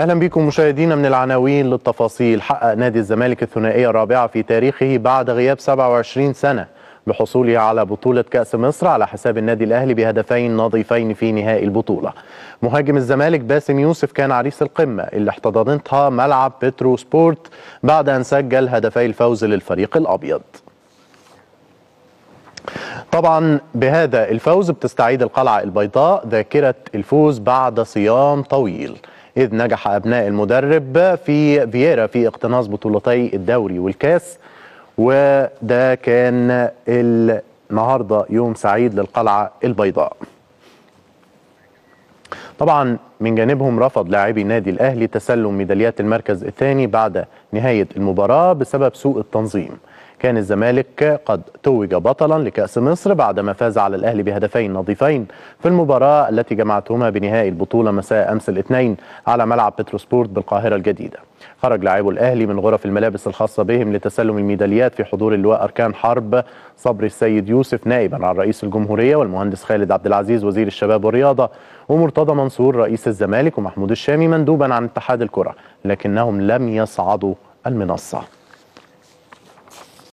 اهلا بكم مشاهدينا من العناوين للتفاصيل حقق نادي الزمالك الثنائيه الرابعه في تاريخه بعد غياب 27 سنه بحصوله على بطولة كأس مصر على حساب النادي الأهلي بهدفين نظيفين في نهائي البطولة مهاجم الزمالك باسم يوسف كان عريس القمة اللي احتضنتها ملعب بترو سبورت بعد أن سجل هدفي الفوز للفريق الأبيض طبعا بهذا الفوز بتستعيد القلعة البيضاء ذاكرة الفوز بعد صيام طويل إذ نجح أبناء المدرب في فييرا في اقتناص بطولتي الدوري والكاس وده كان النهارده يوم سعيد للقلعة البيضاء طبعا من جانبهم رفض لاعبي النادي الأهلي تسلم ميداليات المركز الثاني بعد نهاية المباراة بسبب سوء التنظيم كان الزمالك قد توج بطلا لكأس مصر بعدما فاز على الأهلي بهدفين نظيفين في المباراة التي جمعتهما بنهائي البطولة مساء أمس الاثنين على ملعب بتروسبورت بالقاهرة الجديدة خرج لاعبو الأهلي من غرف الملابس الخاصة بهم لتسلم الميداليات في حضور اللواء أركان حرب صبري السيد يوسف نائبا عن رئيس الجمهورية والمهندس خالد عبد العزيز وزير الشباب والرياضة ومرتضى منصور رئيس الزمالك ومحمود الشامي مندوبا عن اتحاد الكرة لكنهم لم يصعدوا المنصة